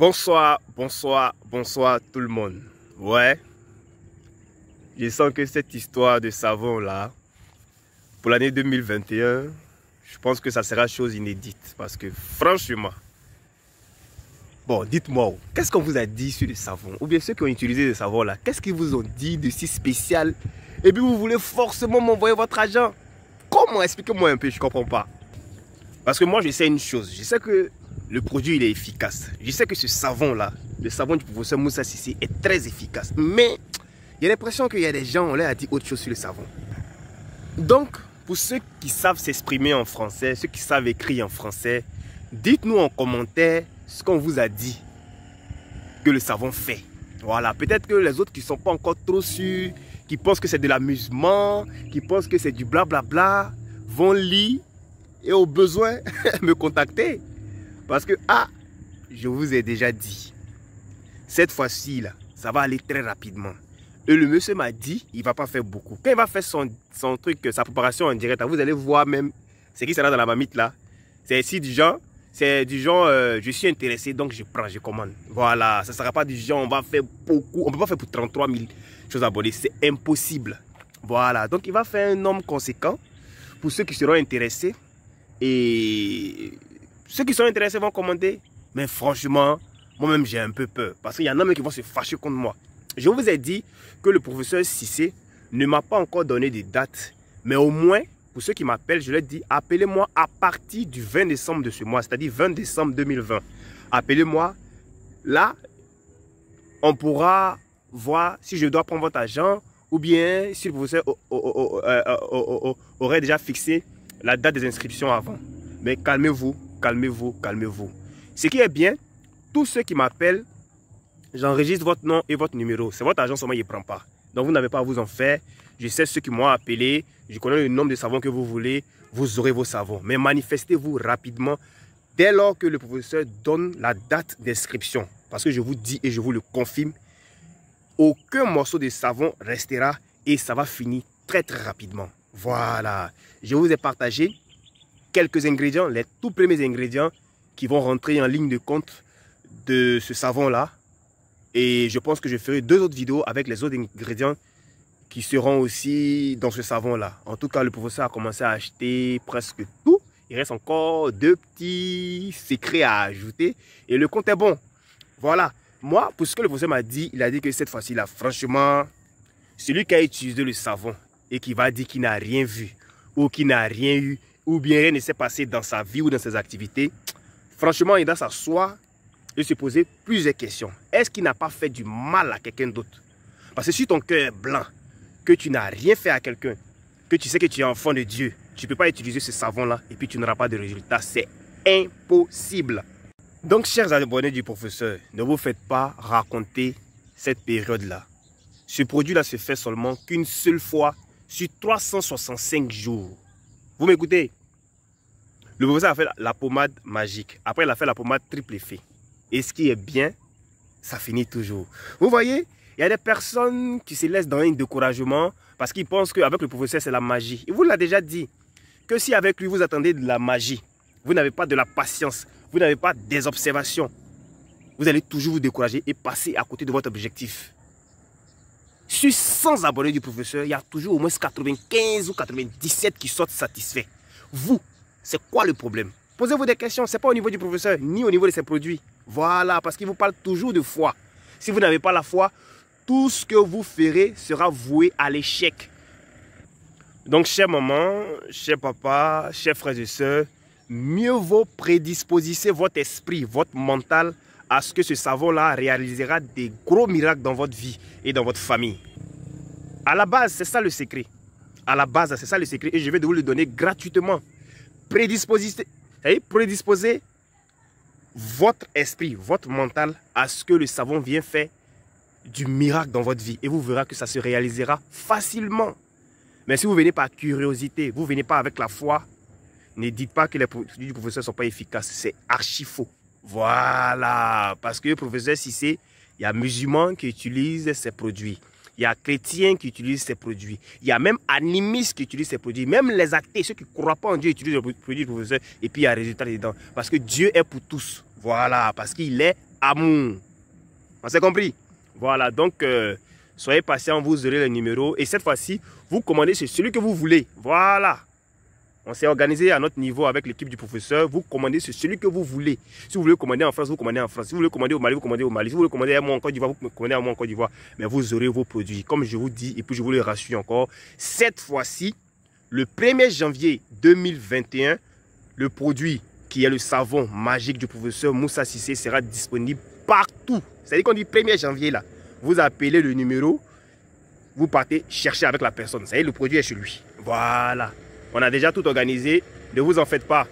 Bonsoir, bonsoir, bonsoir tout le monde. Ouais, je sens que cette histoire de savon là, pour l'année 2021, je pense que ça sera chose inédite. Parce que franchement, bon, dites-moi, qu'est-ce qu'on vous a dit sur le savon Ou bien ceux qui ont utilisé le savon là, qu'est-ce qu'ils vous ont dit de si spécial Et puis vous voulez forcément m'envoyer votre agent Comment Expliquez-moi un peu, je comprends pas. Parce que moi, je sais une chose. Je sais que le produit il est efficace. Je sais que ce savon-là, le savon du professeur Moussa Sissi est très efficace. Mais il y a l'impression qu'il y a des gens, on leur a dit autre chose sur le savon. Donc, pour ceux qui savent s'exprimer en français, ceux qui savent écrire en français, dites-nous en commentaire ce qu'on vous a dit que le savon fait. Voilà, peut-être que les autres qui ne sont pas encore trop sûrs, qui pensent que c'est de l'amusement, qui pensent que c'est du blablabla, vont lire et au besoin me contacter. Parce que, ah, je vous ai déjà dit, cette fois-ci, là, ça va aller très rapidement. Et le monsieur m'a dit, il ne va pas faire beaucoup. Quand il va faire son, truc, euh, sa préparation en direct, vous allez voir même ce qui sera dans la mamite là. C'est ici du genre, c'est du genre, euh, je suis intéressé, donc je prends, je commande. Voilà, ça ne sera pas du genre, on va faire beaucoup. On ne peut pas faire pour 33 000 choses abonnées, c'est impossible. Voilà, donc il va faire un nombre conséquent pour ceux qui seront intéressés. Et ceux qui sont intéressés vont commenter. Mais franchement, moi-même, j'ai un peu peur. Parce qu'il y en a même qui vont se fâcher contre moi. Je vous ai dit que le professeur Sissé ne m'a pas encore donné des dates. Mais au moins, pour ceux qui m'appellent, je leur dis, appelez-moi à partir du 20 décembre de ce mois, c'est-à-dire 20 décembre 2020. Appelez-moi. Là, on pourra voir si je dois prendre votre argent ou bien si le professeur euh, aurait déjà fixé la date des inscriptions avant. Mais calmez-vous, calmez-vous, calmez-vous. Ce qui est bien, tous ceux qui m'appellent, j'enregistre votre nom et votre numéro. C'est votre agent seulement, il ne prend pas. Donc vous n'avez pas à vous en faire. Je sais ceux qui m'ont appelé. Je connais le nombre de savons que vous voulez. Vous aurez vos savons. Mais manifestez-vous rapidement dès lors que le professeur donne la date d'inscription. Parce que je vous dis et je vous le confirme, aucun morceau de savon restera et ça va finir très très rapidement. Voilà. Je vous ai partagé quelques ingrédients, les tout premiers ingrédients qui vont rentrer en ligne de compte de ce savon-là. Et je pense que je ferai deux autres vidéos avec les autres ingrédients qui seront aussi dans ce savon-là. En tout cas, le professeur a commencé à acheter presque tout. Il reste encore deux petits secrets à ajouter. Et le compte est bon. Voilà. Moi, pour ce que le professeur m'a dit, il a dit que cette fois-ci-là, franchement, celui qui a utilisé le savon et qui va dire qu'il n'a rien vu ou qu'il n'a rien eu, ou bien rien ne s'est passé dans sa vie ou dans ses activités, franchement, il doit s'asseoir et se poser plusieurs questions. Est-ce qu'il n'a pas fait du mal à quelqu'un d'autre Parce que si ton cœur est blanc, que tu n'as rien fait à quelqu'un, que tu sais que tu es enfant de Dieu, tu ne peux pas utiliser ce savon-là et puis tu n'auras pas de résultat. C'est impossible. Donc, chers abonnés du professeur, ne vous faites pas raconter cette période-là. Ce produit-là se fait seulement qu'une seule fois sur 365 jours. Vous m'écoutez le professeur a fait la pommade magique. Après, il a fait la pommade triple effet. Et ce qui est bien, ça finit toujours. Vous voyez, il y a des personnes qui se laissent dans un découragement parce qu'ils pensent qu'avec le professeur, c'est la magie. Il vous l'a déjà dit, que si avec lui, vous attendez de la magie, vous n'avez pas de la patience, vous n'avez pas des observations, vous allez toujours vous décourager et passer à côté de votre objectif. Sur 100 abonnés du professeur, il y a toujours au moins 95 ou 97 qui sortent satisfaits. Vous, c'est quoi le problème Posez-vous des questions, ce n'est pas au niveau du professeur, ni au niveau de ses produits. Voilà, parce qu'il vous parle toujours de foi. Si vous n'avez pas la foi, tout ce que vous ferez sera voué à l'échec. Donc, chère maman, cher papa, chers frères et sœurs, mieux vaut prédisposer votre esprit, votre mental à ce que ce savon-là réalisera des gros miracles dans votre vie et dans votre famille. À la base, c'est ça le secret. À la base, c'est ça le secret. Et je vais vous le donner gratuitement. Eh, prédisposez, votre esprit, votre mental à ce que le savon vient faire du miracle dans votre vie. Et vous verrez que ça se réalisera facilement. Mais si vous venez par curiosité, vous venez pas avec la foi, ne dites pas que les produits du professeur ne sont pas efficaces. C'est archi faux. Voilà. Parce que le professeur c'est, il y a musulmans qui utilisent ces produits. Il y a chrétiens qui utilisent ces produits. Il y a même animistes qui utilisent ces produits. Même les athées, ceux qui ne croient pas en Dieu, utilisent les produits professeur. Et puis il y a résultat dedans. Parce que Dieu est pour tous. Voilà, parce qu'il est amour. On s'est compris Voilà, donc euh, soyez patient, vous aurez le numéro. Et cette fois-ci, vous commandez chez celui que vous voulez. Voilà. On s'est organisé à notre niveau avec l'équipe du professeur. Vous commandez celui que vous voulez. Si vous voulez commander en France, vous commandez en France. Si vous voulez commander au Mali, vous commandez au Mali. Si vous voulez commander à moi en Côte d'Ivoire, vous commandez à moi en Côte d'Ivoire. Mais vous aurez vos produits. Comme je vous dis, et puis je vous le rassure encore, cette fois-ci, le 1er janvier 2021, le produit qui est le savon magique du professeur Moussa Sissé sera disponible partout. C'est-à-dire qu'on dit 1er janvier là, vous appelez le numéro, vous partez chercher avec la personne. Ça y est, le produit est chez lui. Voilà. On a déjà tout organisé. Ne vous en faites pas.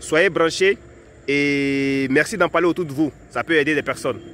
Soyez branchés et merci d'en parler autour de vous. Ça peut aider des personnes.